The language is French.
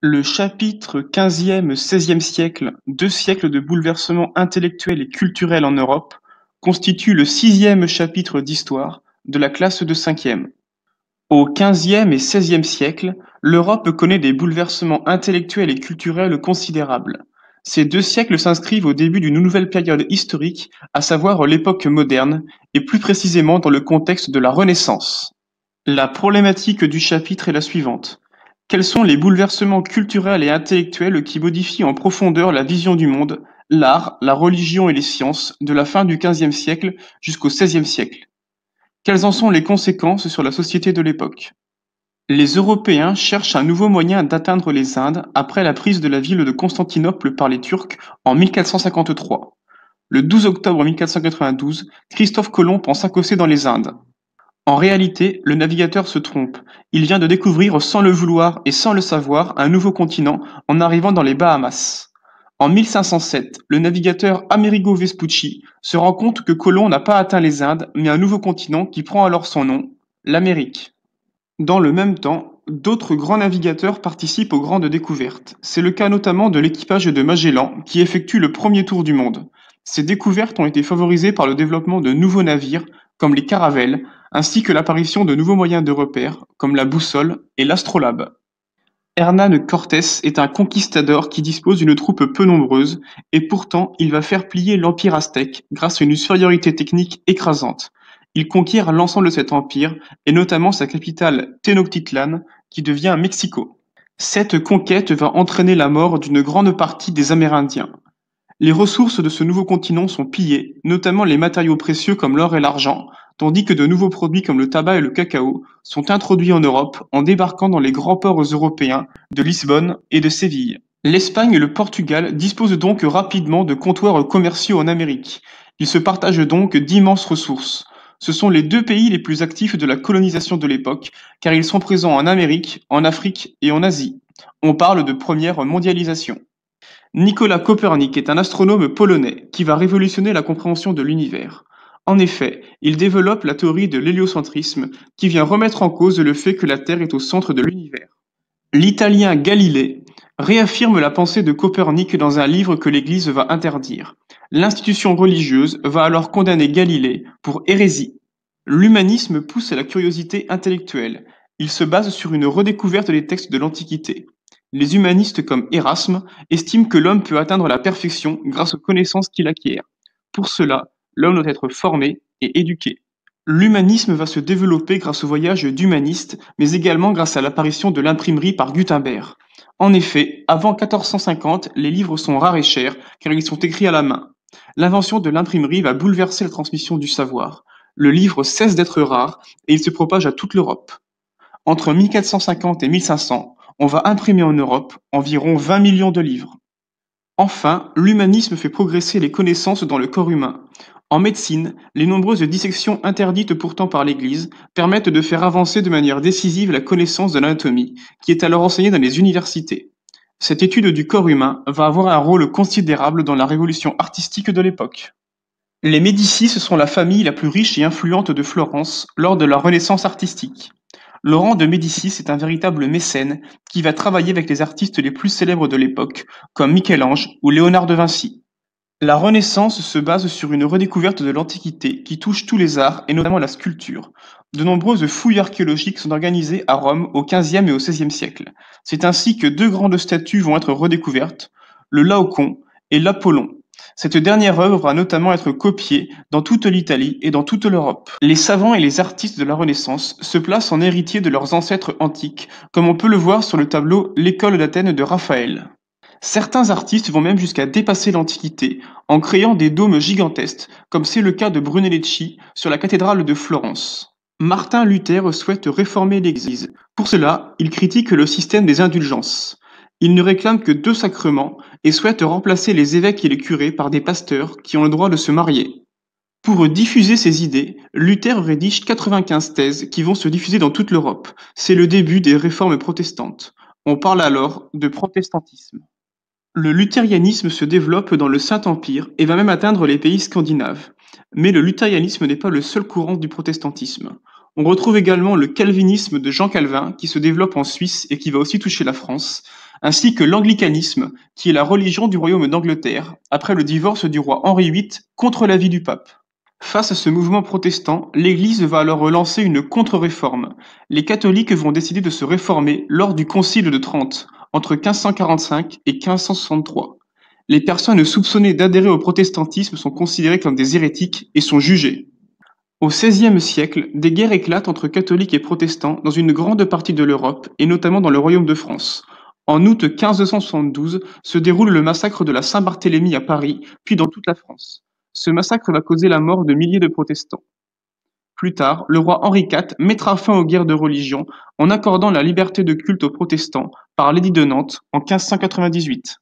Le chapitre 15e-16e siècle, deux siècles de bouleversements intellectuels et culturels en Europe, constitue le sixième chapitre d'histoire de la classe de cinquième. 15e et 16e siècle, l'Europe connaît des bouleversements intellectuels et culturels considérables. Ces deux siècles s'inscrivent au début d'une nouvelle période historique, à savoir l'époque moderne, et plus précisément dans le contexte de la Renaissance. La problématique du chapitre est la suivante. Quels sont les bouleversements culturels et intellectuels qui modifient en profondeur la vision du monde, l'art, la religion et les sciences de la fin du XVe siècle jusqu'au XVIe siècle Quelles en sont les conséquences sur la société de l'époque Les Européens cherchent un nouveau moyen d'atteindre les Indes après la prise de la ville de Constantinople par les Turcs en 1453. Le 12 octobre 1492, Christophe Colomb pense accoster dans les Indes. En réalité, le navigateur se trompe, il vient de découvrir sans le vouloir et sans le savoir un nouveau continent en arrivant dans les Bahamas. En 1507, le navigateur Amerigo Vespucci se rend compte que Colomb n'a pas atteint les Indes, mais un nouveau continent qui prend alors son nom, l'Amérique. Dans le même temps, d'autres grands navigateurs participent aux grandes découvertes. C'est le cas notamment de l'équipage de Magellan, qui effectue le premier tour du monde. Ces découvertes ont été favorisées par le développement de nouveaux navires, comme les caravelles, ainsi que l'apparition de nouveaux moyens de repère comme la boussole et l'astrolabe. Hernán Cortés est un conquistador qui dispose d'une troupe peu nombreuse, et pourtant il va faire plier l'Empire aztèque grâce à une supériorité technique écrasante. Il conquiert l'ensemble de cet empire, et notamment sa capitale Tenochtitlan, qui devient Mexico. Cette conquête va entraîner la mort d'une grande partie des Amérindiens. Les ressources de ce nouveau continent sont pillées, notamment les matériaux précieux comme l'or et l'argent, tandis que de nouveaux produits comme le tabac et le cacao sont introduits en Europe en débarquant dans les grands ports européens de Lisbonne et de Séville. L'Espagne et le Portugal disposent donc rapidement de comptoirs commerciaux en Amérique. Ils se partagent donc d'immenses ressources. Ce sont les deux pays les plus actifs de la colonisation de l'époque, car ils sont présents en Amérique, en Afrique et en Asie. On parle de première mondialisation. Nicolas Copernic est un astronome polonais qui va révolutionner la compréhension de l'univers. En effet, il développe la théorie de l'héliocentrisme qui vient remettre en cause le fait que la Terre est au centre de l'univers. L'Italien Galilée réaffirme la pensée de Copernic dans un livre que l'Église va interdire. L'institution religieuse va alors condamner Galilée pour hérésie. L'humanisme pousse à la curiosité intellectuelle. Il se base sur une redécouverte des textes de l'Antiquité. Les humanistes comme Erasme estiment que l'homme peut atteindre la perfection grâce aux connaissances qu'il acquiert. Pour cela, L'homme doit être formé et éduqué. L'humanisme va se développer grâce au voyage d'humanistes, mais également grâce à l'apparition de l'imprimerie par Gutenberg. En effet, avant 1450, les livres sont rares et chers, car ils sont écrits à la main. L'invention de l'imprimerie va bouleverser la transmission du savoir. Le livre cesse d'être rare et il se propage à toute l'Europe. Entre 1450 et 1500, on va imprimer en Europe environ 20 millions de livres. Enfin, l'humanisme fait progresser les connaissances dans le corps humain. En médecine, les nombreuses dissections interdites pourtant par l'Église permettent de faire avancer de manière décisive la connaissance de l'anatomie, qui est alors enseignée dans les universités. Cette étude du corps humain va avoir un rôle considérable dans la révolution artistique de l'époque. Les Médicis sont la famille la plus riche et influente de Florence lors de la Renaissance artistique. Laurent de Médicis est un véritable mécène qui va travailler avec les artistes les plus célèbres de l'époque, comme Michel-Ange ou Léonard de Vinci. La Renaissance se base sur une redécouverte de l'Antiquité qui touche tous les arts et notamment la sculpture. De nombreuses fouilles archéologiques sont organisées à Rome au XVe et au XVIe siècle. C'est ainsi que deux grandes statues vont être redécouvertes, le Laocon et l'Apollon, cette dernière œuvre va notamment être copiée dans toute l'Italie et dans toute l'Europe. Les savants et les artistes de la Renaissance se placent en héritiers de leurs ancêtres antiques, comme on peut le voir sur le tableau L'école d'Athènes de Raphaël. Certains artistes vont même jusqu'à dépasser l'Antiquité en créant des dômes gigantesques, comme c'est le cas de Brunelleschi sur la cathédrale de Florence. Martin Luther souhaite réformer l'Église. Pour cela, il critique le système des indulgences. Il ne réclame que deux sacrements et souhaite remplacer les évêques et les curés par des pasteurs qui ont le droit de se marier. Pour diffuser ses idées, Luther rédige 95 thèses qui vont se diffuser dans toute l'Europe. C'est le début des réformes protestantes. On parle alors de protestantisme. Le luthérianisme se développe dans le Saint-Empire et va même atteindre les pays scandinaves. Mais le luthérianisme n'est pas le seul courant du protestantisme. On retrouve également le calvinisme de Jean Calvin qui se développe en Suisse et qui va aussi toucher la France, ainsi que l'anglicanisme, qui est la religion du royaume d'Angleterre, après le divorce du roi Henri VIII contre l'avis du pape. Face à ce mouvement protestant, l'Église va alors relancer une contre-réforme. Les catholiques vont décider de se réformer lors du Concile de Trente, entre 1545 et 1563. Les personnes soupçonnées d'adhérer au protestantisme sont considérées comme des hérétiques et sont jugées. Au XVIe siècle, des guerres éclatent entre catholiques et protestants dans une grande partie de l'Europe et notamment dans le Royaume de France, en août 1572 se déroule le massacre de la Saint-Barthélemy à Paris, puis dans toute la France. Ce massacre va causer la mort de milliers de protestants. Plus tard, le roi Henri IV mettra fin aux guerres de religion en accordant la liberté de culte aux protestants par l'édit de Nantes en 1598.